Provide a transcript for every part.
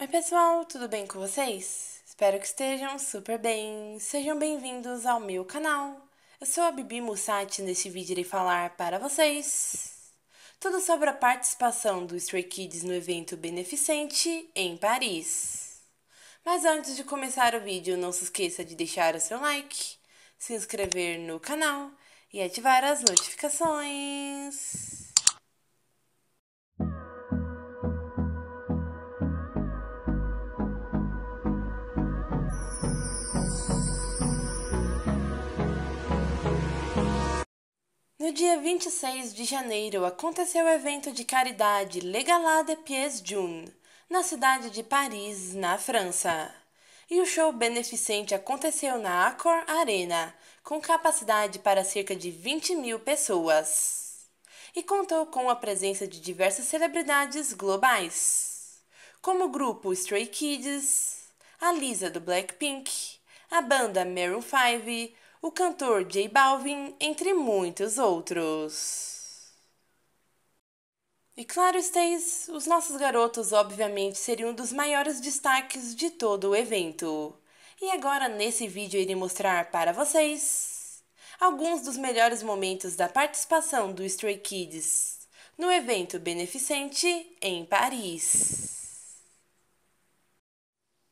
Oi, pessoal, tudo bem com vocês? Espero que estejam super bem. Sejam bem-vindos ao meu canal. Eu sou a Bibi Musati e neste vídeo irei falar para vocês tudo sobre a participação do Stray Kids no evento beneficente em Paris. Mas antes de começar o vídeo, não se esqueça de deixar o seu like, se inscrever no canal e ativar as notificações. No dia 26 de janeiro aconteceu o evento de caridade Legalade Pies June, na cidade de Paris, na França. E o show beneficente aconteceu na Accor Arena, com capacidade para cerca de 20 mil pessoas. E contou com a presença de diversas celebridades globais, como o grupo Stray Kids, a Lisa do Blackpink, a banda Maroon 5, o cantor J Balvin, entre muitos outros. E claro, Stays, os nossos garotos obviamente seriam um dos maiores destaques de todo o evento. E agora nesse vídeo irei mostrar para vocês alguns dos melhores momentos da participação do Stray Kids no evento beneficente em Paris.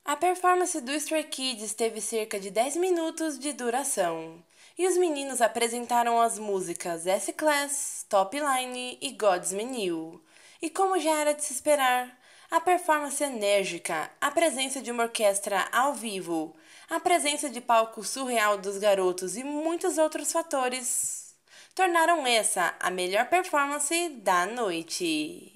A performance do Stray Kids teve cerca de 10 minutos de duração. E os meninos apresentaram as músicas S-Class, Top Line e God's Menu. E como já era de se esperar, a performance enérgica, a presença de uma orquestra ao vivo, a presença de palco surreal dos garotos e muitos outros fatores tornaram essa a melhor performance da noite.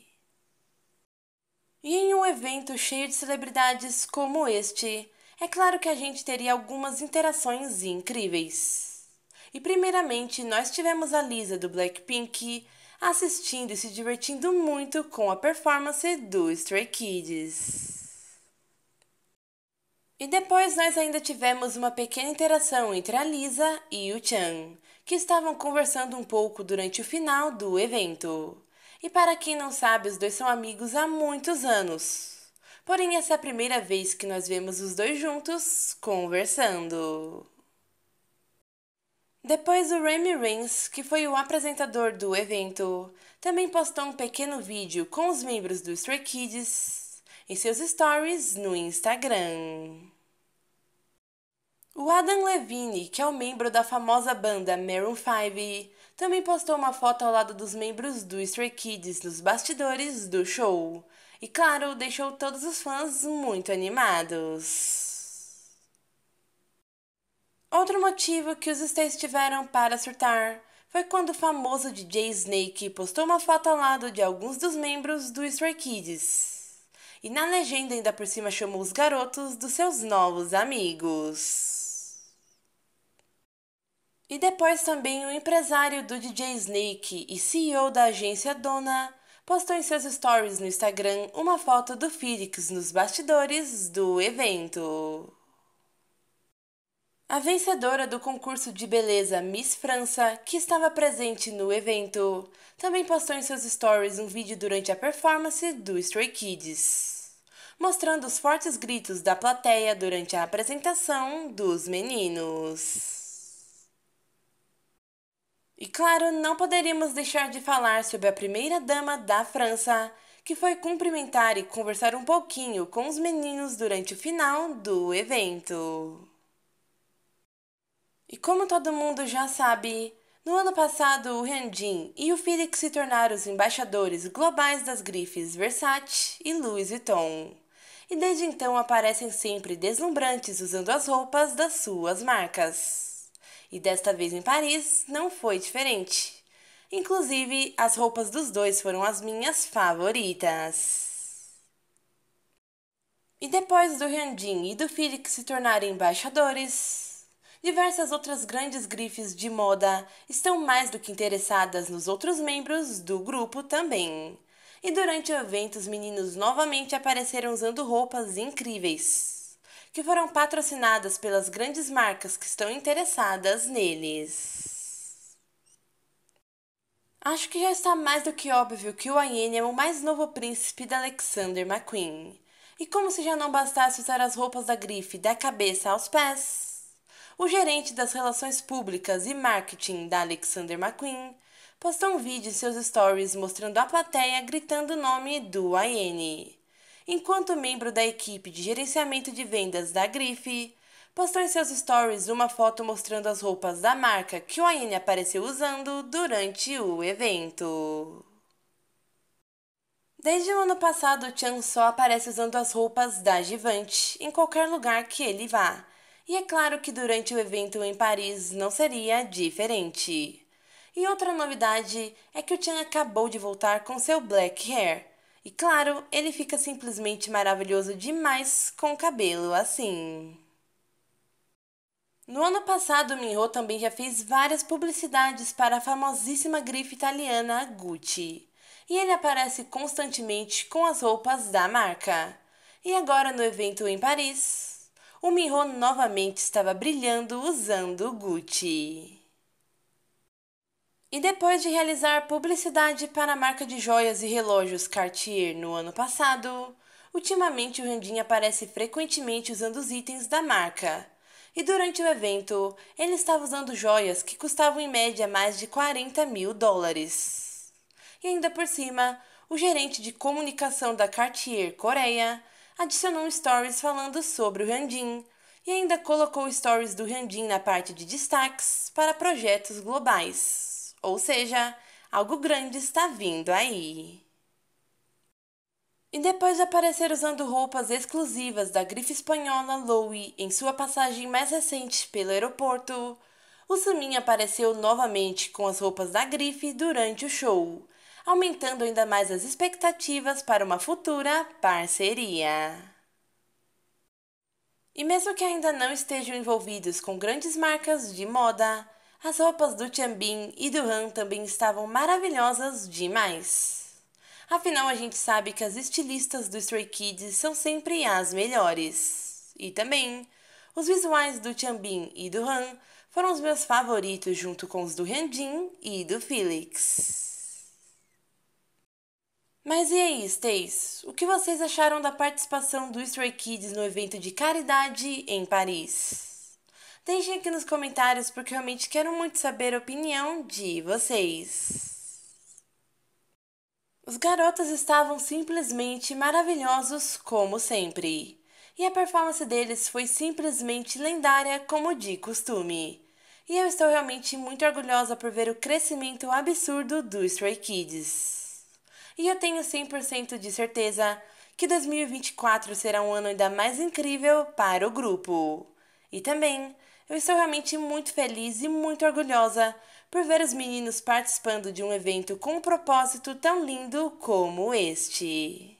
E em um evento cheio de celebridades como este, é claro que a gente teria algumas interações incríveis. E primeiramente, nós tivemos a Lisa do Blackpink assistindo e se divertindo muito com a performance do Stray Kids. E depois nós ainda tivemos uma pequena interação entre a Lisa e o Chan, que estavam conversando um pouco durante o final do evento. E para quem não sabe, os dois são amigos há muitos anos. Porém, essa é a primeira vez que nós vemos os dois juntos conversando. Depois, o Remy Rains, que foi o apresentador do evento, também postou um pequeno vídeo com os membros do Stray Kids em seus stories no Instagram. O Adam Levine, que é o um membro da famosa banda Maroon 5, também postou uma foto ao lado dos membros do Stray Kids nos bastidores do show. E claro, deixou todos os fãs muito animados. Outro motivo que os Stays tiveram para surtar foi quando o famoso DJ Snake postou uma foto ao lado de alguns dos membros do Stray Kids. E na legenda ainda por cima chamou os garotos dos seus novos amigos. E depois também o empresário do DJ Snake e CEO da agência Dona postou em seus stories no Instagram uma foto do Felix nos bastidores do evento. A vencedora do concurso de beleza Miss França, que estava presente no evento, também postou em seus stories um vídeo durante a performance do Stray Kids, mostrando os fortes gritos da plateia durante a apresentação dos meninos. E claro, não poderíamos deixar de falar sobre a primeira-dama da França, que foi cumprimentar e conversar um pouquinho com os meninos durante o final do evento. E como todo mundo já sabe, no ano passado o Hyunjin e o Felix se tornaram os embaixadores globais das grifes Versace e Louis Vuitton. E desde então aparecem sempre deslumbrantes usando as roupas das suas marcas. E desta vez em Paris não foi diferente. Inclusive, as roupas dos dois foram as minhas favoritas. E depois do Hyunjin e do Felix se tornarem embaixadores, diversas outras grandes grifes de moda estão mais do que interessadas nos outros membros do grupo também. E durante o evento, os meninos novamente apareceram usando roupas incríveis que foram patrocinadas pelas grandes marcas que estão interessadas neles. Acho que já está mais do que óbvio que o Wayne é o mais novo príncipe da Alexander McQueen. E como se já não bastasse usar as roupas da grife da cabeça aos pés, o gerente das relações públicas e marketing da Alexander McQueen postou um vídeo em seus stories mostrando a plateia gritando o nome do Wayne enquanto membro da equipe de gerenciamento de vendas da Grife, postou em seus stories uma foto mostrando as roupas da marca que o Aine apareceu usando durante o evento. Desde o ano passado, o Chan só aparece usando as roupas da Givante em qualquer lugar que ele vá. E é claro que durante o evento em Paris não seria diferente. E outra novidade é que o Chan acabou de voltar com seu black hair, e claro, ele fica simplesmente maravilhoso demais com o cabelo, assim. No ano passado, Minho também já fez várias publicidades para a famosíssima grife italiana Gucci. E ele aparece constantemente com as roupas da marca. E agora no evento em Paris, o Minho novamente estava brilhando usando Gucci. E depois de realizar publicidade para a marca de joias e relógios Cartier no ano passado, ultimamente o Randin aparece frequentemente usando os itens da marca. E durante o evento, ele estava usando joias que custavam em média mais de 40 mil dólares. E ainda por cima, o gerente de comunicação da Cartier Coreia adicionou stories falando sobre o Randin e ainda colocou stories do Randin na parte de destaques para projetos globais. Ou seja, algo grande está vindo aí. E depois de aparecer usando roupas exclusivas da grife espanhola Louis em sua passagem mais recente pelo aeroporto, o Sumin apareceu novamente com as roupas da grife durante o show, aumentando ainda mais as expectativas para uma futura parceria. E mesmo que ainda não estejam envolvidos com grandes marcas de moda, as roupas do Tianbin e do Han também estavam maravilhosas demais. Afinal, a gente sabe que as estilistas do Stray Kids são sempre as melhores. E também, os visuais do Tianbin e do Han foram os meus favoritos junto com os do Randin e do Felix. Mas e aí, Stays? O que vocês acharam da participação do Stray Kids no evento de caridade em Paris? Deixem aqui nos comentários porque realmente quero muito saber a opinião de vocês. Os garotos estavam simplesmente maravilhosos como sempre. E a performance deles foi simplesmente lendária como de costume. E eu estou realmente muito orgulhosa por ver o crescimento absurdo dos Stray Kids. E eu tenho 100% de certeza que 2024 será um ano ainda mais incrível para o grupo. E também, eu estou realmente muito feliz e muito orgulhosa por ver os meninos participando de um evento com um propósito tão lindo como este.